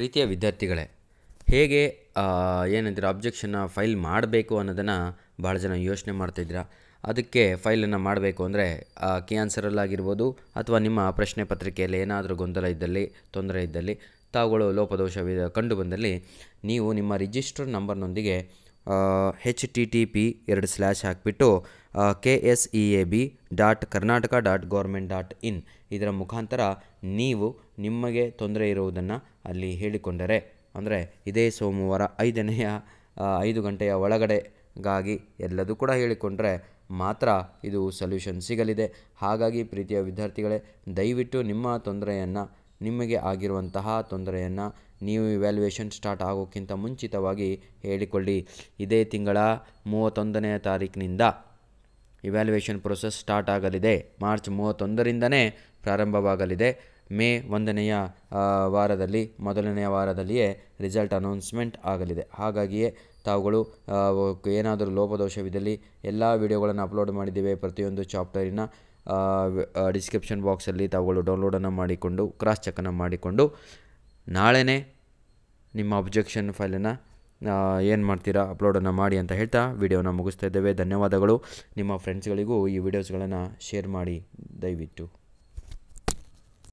ಪ್ರೀತಿಯ ವಿದ್ಯಾರ್ಥಿಗಳೇ ಹೇಗೆ ಏನಂತೀರ ಅಬ್ಜೆಕ್ಷನ್ನ ಫೈಲ್ ಮಾಡಬೇಕು ಅನ್ನೋದನ್ನು ಭಾಳ ಜನ ಯೋಚನೆ ಮಾಡ್ತಿದ್ದೀರಾ ಅದಕ್ಕೆ ಫೈಲನ್ನು ಮಾಡಬೇಕು ಅಂದರೆ ಕಿ ಆನ್ಸರಲ್ಲಾಗಿರ್ಬೋದು ಅಥವಾ ನಿಮ್ಮ ಪ್ರಶ್ನೆ ಪತ್ರಿಕೆಯಲ್ಲಿ ಏನಾದರೂ ಗೊಂದಲ ಇದ್ದಲ್ಲಿ ತೊಂದರೆ ಇದ್ದಲ್ಲಿ ತಾವುಗಳು ಲೋಪದೋಷವಿದ ಕಂಡು ಬಂದಲ್ಲಿ ನೀವು ನಿಮ್ಮ ರಿಜಿಸ್ಟರ್ ನಂಬರ್ನೊಂದಿಗೆ ಹೆಚ್ ಟಿ ಟಿ ಪಿ ಎರಡು ಸ್ಲ್ಯಾಶ್ ಹಾಕಿಬಿಟ್ಟು K S E A B dot Karnataka dot government dot in ಇದರ ಮುಖಾಂತರ ನೀವು ನಿಮಗೆ ತೊಂದರೆ ಇರುವುದನ್ನು ಅಲ್ಲಿ ಹೇಳಿಕೊಂಡರೆ ಅಂದರೆ ಇದೇ ಸೋಮವಾರ ಐದನೆಯ ಐದು ಗಂಟೆಯ ಒಳಗಡೆಗಾಗಿ ಎಲ್ಲದೂ ಕೂಡ ಹೇಳಿಕೊಂಡರೆ ಮಾತ್ರ ಇದು ಸೊಲ್ಯೂಷನ್ ಸಿಗಲಿದೆ ಹಾಗಾಗಿ ಪ್ರೀತಿಯ ವಿದ್ಯಾರ್ಥಿಗಳೇ ದಯವಿಟ್ಟು ನಿಮ್ಮ ತೊಂದರೆಯನ್ನು ನಿಮಗೆ ಆಗಿರುವಂತಹ ತೊಂದರೆಯನ್ನು ನೀವು ಇವ್ಯಾಲ್ಯೂಯೇಷನ್ ಸ್ಟಾರ್ಟ್ ಆಗೋಕ್ಕಿಂತ ಮುಂಚಿತವಾಗಿ ಹೇಳಿಕೊಳ್ಳಿ ಇದೇ ತಿಂಗಳ ಮೂವತ್ತೊಂದನೆಯ ತಾರೀಕಿನಿಂದ ಇವ್ಯಾಲ್ಯೂಯೇಷನ್ ಪ್ರೊಸೆಸ್ ಸ್ಟಾರ್ಟ್ ಆಗಲಿದೆ ಮಾರ್ಚ್ ಮೂವತ್ತೊಂದರಿಂದನೇ ಪ್ರಾರಂಭವಾಗಲಿದೆ ಮೇ ಒಂದನೆಯ ವಾರದಲ್ಲಿ ಮೊದಲನೆಯ ವಾರದಲ್ಲಿಯೇ ರಿಸಲ್ಟ್ ಅನೌನ್ಸ್ಮೆಂಟ್ ಆಗಲಿದೆ ಹಾಗಾಗಿಯೇ ತಾವುಗಳು ಏನಾದರೂ ಲೋಪದೋಷವಿದ್ದಲ್ಲಿ ಎಲ್ಲ ವೀಡಿಯೋಗಳನ್ನು ಅಪ್ಲೋಡ್ ಮಾಡಿದ್ದೇವೆ ಪ್ರತಿಯೊಂದು ಚಾಪ್ಟರಿನ ಡಿಸ್ಕ್ರಿಪ್ಷನ್ ಬಾಕ್ಸಲ್ಲಿ ತಾವುಗಳು ಡೌನ್ಲೋಡನ್ನು ಮಾಡಿಕೊಂಡು ಕ್ರಾಸ್ ಚೆಕನ್ನು ಮಾಡಿಕೊಂಡು ನಾಳೆನೇ ನಿಮ್ಮ ಅಬ್ಜೆಕ್ಷನ್ ಫೈಲನ್ನು ಏನು ಮಾಡ್ತೀರಾ ಅಪ್ಲೋಡನ್ನು ಮಾಡಿ ಅಂತ ಹೇಳ್ತಾ ವಿಡಿಯೋನ ಮುಗಿಸ್ತಾ ಇದ್ದೇವೆ ಧನ್ಯವಾದಗಳು ನಿಮ್ಮ ಫ್ರೆಂಡ್ಸ್ಗಳಿಗೂ ಈ ವಿಡಿಯೋಸ್ಗಳನ್ನು ಶೇರ್ ಮಾಡಿ ದಯವಿಟ್ಟು